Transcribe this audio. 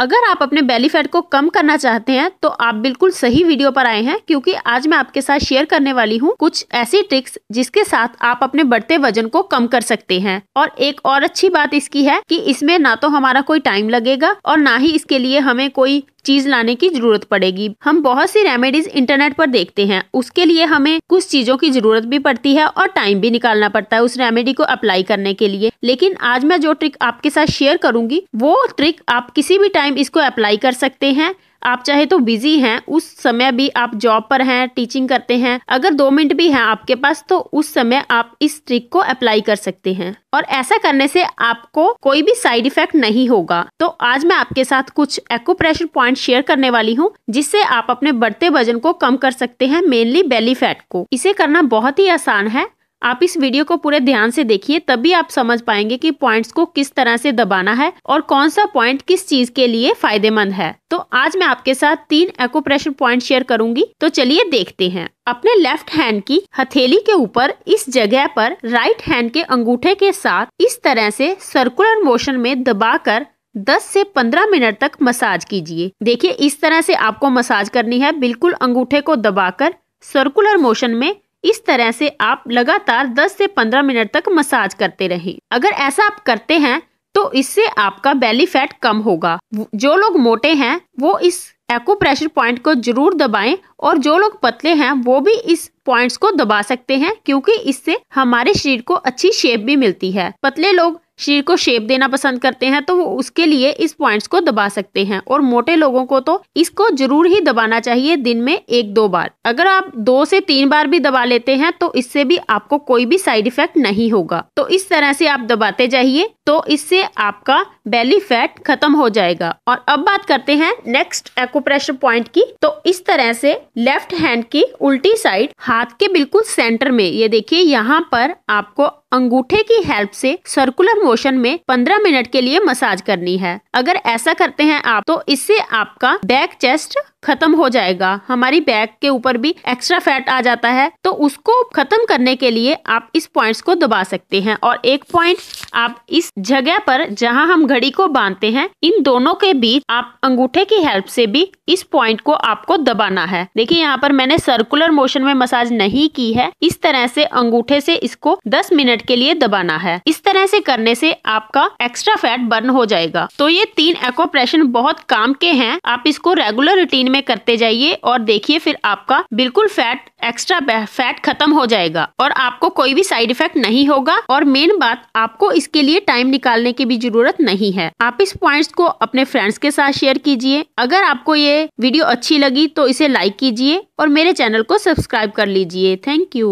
अगर आप अपने बेली फैट को कम करना चाहते हैं तो आप बिल्कुल सही वीडियो पर आए हैं क्योंकि आज मैं आपके साथ शेयर करने वाली हूं कुछ ऐसी ट्रिक्स जिसके साथ आप अपने बढ़ते वजन को कम कर सकते हैं और एक और अच्छी बात इसकी है कि इसमें ना तो हमारा कोई टाइम लगेगा और ना ही इसके लिए हमें कोई चीज लाने की जरूरत पड़ेगी हम बहुत सी रेमेडीज इंटरनेट पर देखते हैं उसके लिए हमें कुछ चीजों की जरूरत भी पड़ती है और टाइम भी निकालना पड़ता है उस रेमेडी को अप्लाई करने के लिए लेकिन आज मैं जो ट्रिक आपके साथ शेयर करूंगी वो ट्रिक आप किसी भी टाइम इसको अप्लाई कर सकते हैं आप चाहे तो बिजी हैं उस समय भी आप जॉब पर हैं टीचिंग करते हैं अगर दो मिनट भी हैं आपके पास तो उस समय आप इस ट्रिक को अप्लाई कर सकते हैं और ऐसा करने से आपको कोई भी साइड इफेक्ट नहीं होगा तो आज मैं आपके साथ कुछ एक्यूप्रेशर प्रेशर पॉइंट शेयर करने वाली हूँ जिससे आप अपने बढ़ते वजन को कम कर सकते हैं मेनली बेली फैट को इसे करना बहुत ही आसान है आप इस वीडियो को पूरे ध्यान से देखिए तभी आप समझ पाएंगे कि पॉइंट्स को किस तरह से दबाना है और कौन सा पॉइंट किस चीज के लिए फायदेमंद है तो आज मैं आपके साथ तीन एक्ोप्रेशर पॉइंट शेयर करूंगी तो चलिए देखते हैं अपने लेफ्ट हैंड की हथेली के ऊपर इस जगह पर राइट हैंड के अंगूठे के साथ इस तरह से सर्कुलर मोशन में दबाकर 10 से 15 मिनट तक मसाज कीजिए देखिए इस तरह से आपको मसाज करनी है बिल्कुल अंगूठे को दबाकर सर्कुलर मोशन में इस तरह से आप लगातार 10 से 15 मिनट तक मसाज करते रहें अगर ऐसा आप करते हैं तो इससे आपका बेली फैट कम होगा जो लोग मोटे हैं वो इस एको प्रेशर पॉइंट को जरूर दबाएं और जो लोग पतले हैं वो भी इस पॉइंट्स को दबा सकते हैं क्योंकि इससे हमारे शरीर को अच्छी शेप भी मिलती है पतले लोग शरीर को शेप देना पसंद करते हैं तो वो उसके लिए इस पॉइंट्स को दबा सकते हैं और मोटे लोगों को तो इसको जरूर ही दबाना चाहिए दिन में एक दो बार अगर आप दो से तीन बार भी दबा लेते हैं तो इससे भी आपको कोई भी साइड इफेक्ट नहीं होगा तो इस तरह से आप दबाते जाइए तो इससे आपका बेली फैट खत्म हो जाएगा और अब बात करते हैं नेक्स्ट एक्ोप्रेशर पॉइंट की तो इस तरह से लेफ्ट हैंड की उल्टी साइड हाथ के बिल्कुल सेंटर में ये देखिए यहाँ पर आपको अंगूठे की हेल्प से सर्कुलर मोशन में 15 मिनट के लिए मसाज करनी है अगर ऐसा करते हैं आप तो इससे आपका बैक चेस्ट खत्म हो जाएगा हमारी बैग के ऊपर भी एक्स्ट्रा फैट आ जाता है तो उसको खत्म करने के लिए आप इस पॉइंट्स को दबा सकते हैं और एक पॉइंट आप इस जगह पर जहां हम घड़ी को बांधते हैं इन दोनों के बीच आप अंगूठे की हेल्प से भी इस पॉइंट को आपको दबाना है देखिए यहाँ पर मैंने सर्कुलर मोशन में मसाज नहीं की है इस तरह से अंगूठे से इसको दस मिनट के लिए दबाना है इस तरह से करने से आपका एक्स्ट्रा फैट बर्न हो जाएगा तो ये तीन एक्ोप्रेशन बहुत काम के हैं आप इसको रेगुलर रूटीन में करते जाइए और देखिए फिर आपका बिल्कुल फैट एक्स्ट्रा फैट खत्म हो जाएगा और आपको कोई भी साइड इफेक्ट नहीं होगा और मेन बात आपको इसके लिए टाइम निकालने की भी जरूरत नहीं है आप इस पॉइंट्स को अपने फ्रेंड्स के साथ शेयर कीजिए अगर आपको ये वीडियो अच्छी लगी तो इसे लाइक कीजिए और मेरे चैनल को सब्सक्राइब कर लीजिए थैंक यू